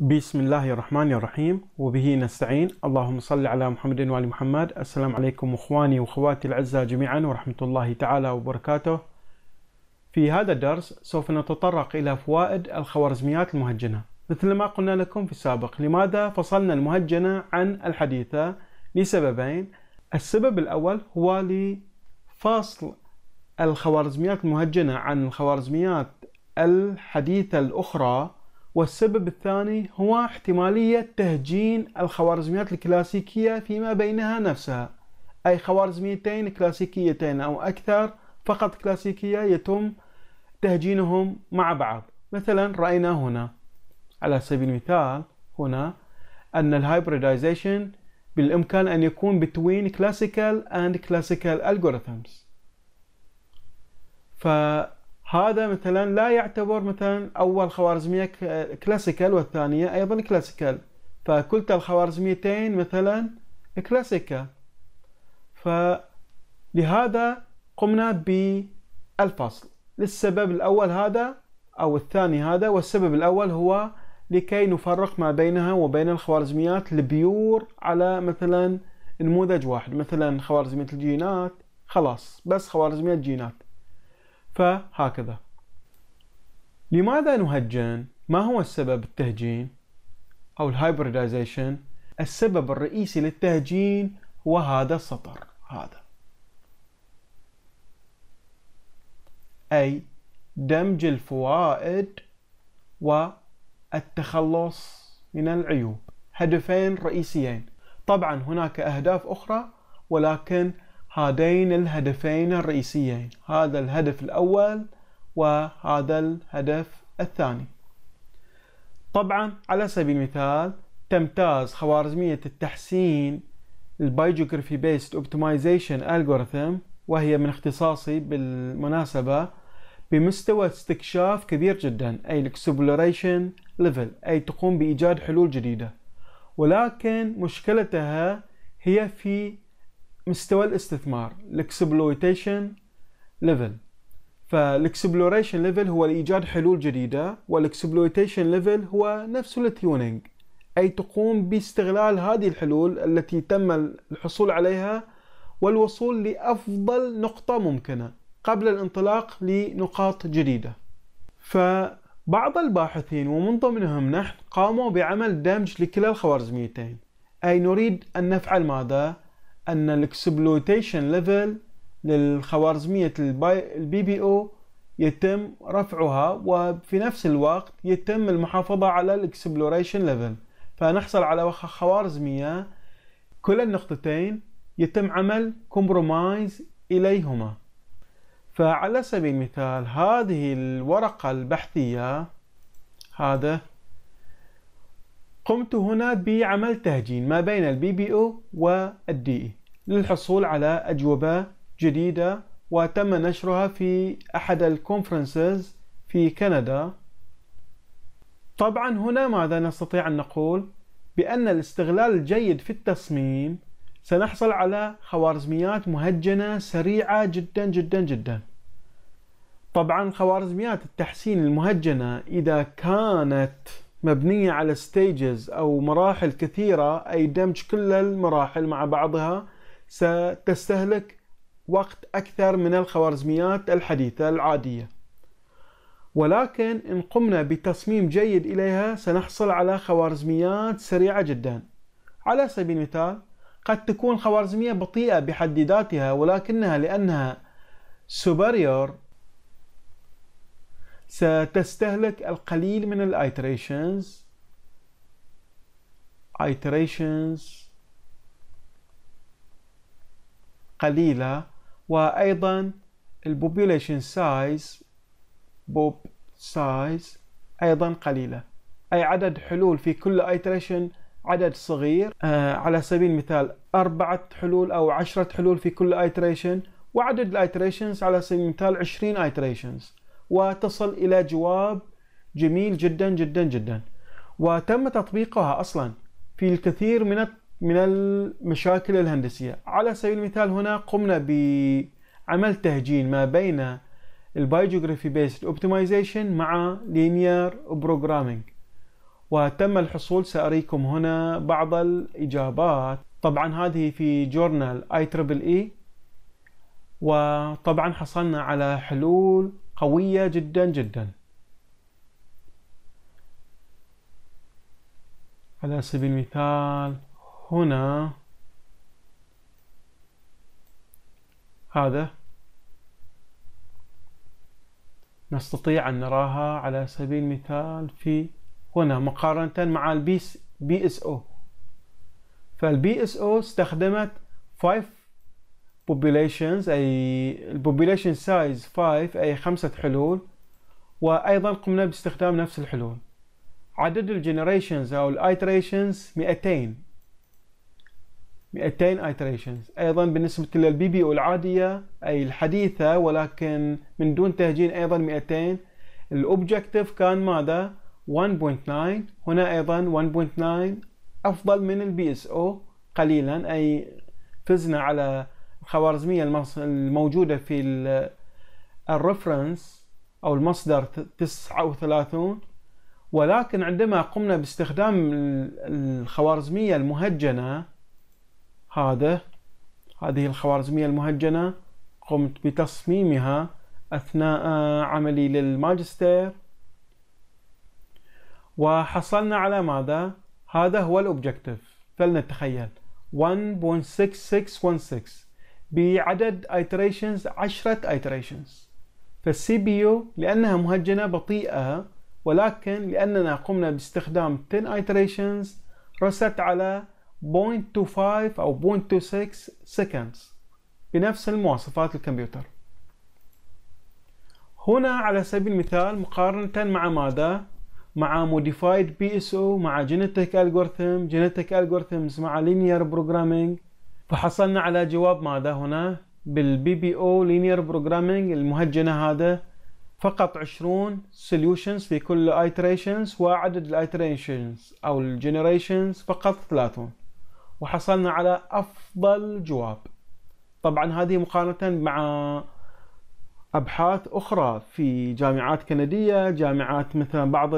بسم الله الرحمن الرحيم وبه نستعين اللهم صل على محمد وآل محمد السلام عليكم أخواني وأخواتي الأعزاء جميعا ورحمة الله تعالى وبركاته في هذا الدرس سوف نتطرق إلى فوائد الخوارزميات المهجنة مثل ما قلنا لكم في السابق لماذا فصلنا المهجنة عن الحديثة لسببين السبب الأول هو لفصل الخوارزميات المهجنة عن الخوارزميات الحديثة الأخرى والسبب الثاني هو احتمالية تهجين الخوارزميات الكلاسيكية فيما بينها نفسها أي خوارزميتين كلاسيكيتين أو أكثر فقط كلاسيكية يتم تهجينهم مع بعض مثلا رأينا هنا على سبيل المثال هنا أن الهايبريدايزيشن بالإمكان أن يكون between classical and classical algorithms ف هذا مثلا لا يعتبر مثلا اول خوارزميه كلاسيكال والثانيه ايضا كلاسيكال فكلتا الخوارزميتين مثلا كلاسيكال فلهذا قمنا بالفصل للسبب الاول هذا او الثاني هذا والسبب الاول هو لكي نفرق ما بينها وبين الخوارزميات البيور على مثلا نموذج واحد مثلا خوارزميه الجينات خلاص بس خوارزميه جينات فهكذا لماذا نهجن؟ ما هو السبب التهجين أو الهايبردايزيشن؟ السبب الرئيسي للتهجين هو هذا السطر هذا أي دمج الفوائد والتخلص من العيوب هدفين رئيسيين طبعا هناك أهداف أخرى ولكن هذين الهدفين الرئيسيين هذا الهدف الأول وهذا الهدف الثاني طبعا على سبيل المثال تمتاز خوارزمية التحسين البيجوغرافي بيست اوبتمايزيشن الجوريثم وهي من اختصاصي بالمناسبة بمستوى استكشاف كبير جدا أي الاكسبلوريشن ليفل أي تقوم بإيجاد حلول جديدة ولكن مشكلتها هي في مستوى الاستثمار الاكسبلويتيشن ليفل فالاكسبلوريشن ليفل هو ايجاد حلول جديده والاكسبلويتيشن ليفل هو نفسه التيونينج اي تقوم باستغلال هذه الحلول التي تم الحصول عليها والوصول لافضل نقطه ممكنه قبل الانطلاق لنقاط جديده فبعض الباحثين ومن ضمنهم نحن قاموا بعمل دمج لكلا الخوارزميتين اي نريد ان نفعل ماذا أن الاكسبلويتيشن ليفل للخوارزمية البي بي او يتم رفعها وفي نفس الوقت يتم المحافظة على الاكسبلوريشن ليفل فنحصل على خوارزمية كلا النقطتين يتم عمل كومبرومايز إليهما فعلى سبيل المثال هذه الورقة البحثية هذا قمت هنا بعمل تهجين ما بين البي بي او والدي اي للحصول على أجوبة جديدة وتم نشرها في أحد الكونفرنسز في كندا طبعا هنا ماذا نستطيع أن نقول بأن الاستغلال الجيد في التصميم سنحصل على خوارزميات مهجنة سريعة جدا جدا جدا طبعا خوارزميات التحسين المهجنة إذا كانت مبنية على ستيجز أو مراحل كثيرة أي دمج كل المراحل مع بعضها ستستهلك وقت أكثر من الخوارزميات الحديثة العادية ولكن إن قمنا بتصميم جيد إليها سنحصل على خوارزميات سريعة جدا على سبيل المثال قد تكون خوارزمية بطيئة بحد ذاتها ولكنها لأنها superior ستستهلك القليل من الايتريشنز iterations قليلة وأيضا البوبوليشن سايز بوب سايز أيضا قليلة أي عدد حلول في كل iteration عدد صغير آه على سبيل المثال أربعة حلول أو عشرة حلول في كل iteration وعدد الايتريشنز على سبيل المثال 20 iterations وتصل إلى جواب جميل جدا جدا جدا وتم تطبيقها أصلا في الكثير من من المشاكل الهندسية على سبيل المثال هنا قمنا بعمل تهجين ما بين البايجوغرافي بيست اوبتمايزيشن مع لينير بروجرامينج وتم الحصول سأريكم هنا بعض الإجابات طبعا هذه في جورنال اي تربل اي وطبعا حصلنا على حلول قوية جدا جدا على سبيل المثال هنا هذا نستطيع أن نراها على سبيل المثال في هنا مقارنة مع البي اس او فالبي اس او استخدمت 5 populations أي البوبيليشن سايز 5 أي خمسة حلول وأيضا قمنا باستخدام نفس الحلول عدد الجنريشنز أو الايتريشنز 200 200 ايتريشنز ايضا بالنسبه للبي بي او العاديه اي الحديثه ولكن من دون تهجين ايضا 200 الاوبجكتيف كان ماذا 1.9 هنا ايضا 1.9 افضل من البي اس او قليلا اي فزنا على الخوارزمية الموجودة في الرفرنس أو المصدر 39 ولكن عندما قمنا باستخدام الخوارزمية المهجنة هذا هذه الخوارزمية المهجنة قمت بتصميمها أثناء عملي للماجستير وحصلنا على ماذا؟ هذا هو الأوبجكتيف فلنتخيل 1.6616 بعدد iterations 10 iterations فالسي بي يو لأنها مهجنة بطيئة ولكن لأننا قمنا باستخدام 10 iterations رست على 0.25 أو 0.26 seconds بنفس المواصفات الكمبيوتر هنا على سبيل المثال مقارنة مع ماذا؟ مع modified PSO مع genetic algorithm genetic algorithms مع linear programming فحصلنا على جواب ماذا هنا بالبي بي او لينير بروجرامينج المهجنه هذا فقط 20 سوليوشنز في كل ايتريشنز وعدد الايتريشنز او الجنريشنز فقط 30 وحصلنا على افضل جواب طبعا هذه مقارنه مع ابحاث اخرى في جامعات كنديه جامعات مثلا بعض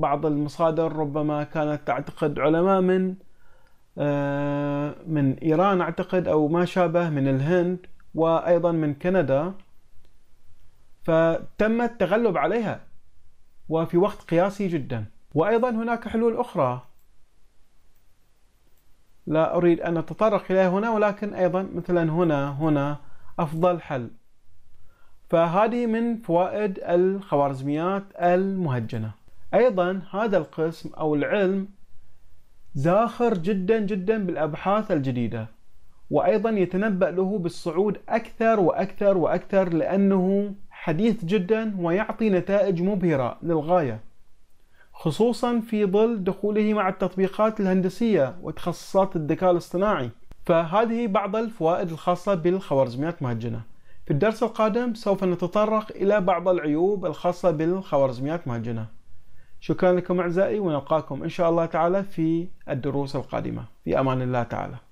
بعض المصادر ربما كانت تعتقد علماء من آه، من إيران أعتقد أو ما شابه من الهند وأيضا من كندا فتم التغلب عليها وفي وقت قياسي جدا وأيضا هناك حلول أخرى لا أريد أن أتطرق إليها هنا ولكن أيضا مثلا هنا هنا أفضل حل فهذه من فوائد الخوارزميات المهجنة أيضا هذا القسم أو العلم زاخر جدا جدا بالابحاث الجديده وايضا يتنبأ له بالصعود اكثر واكثر واكثر لانه حديث جدا ويعطي نتائج مبهره للغايه خصوصا في ظل دخوله مع التطبيقات الهندسيه وتخصصات الذكاء الاصطناعي فهذه بعض الفوائد الخاصه بالخوارزميات مهجنه في الدرس القادم سوف نتطرق الى بعض العيوب الخاصه بالخوارزميات مهجنه شكرا لكم أعزائي ونلقاكم إن شاء الله تعالى في الدروس القادمة في أمان الله تعالى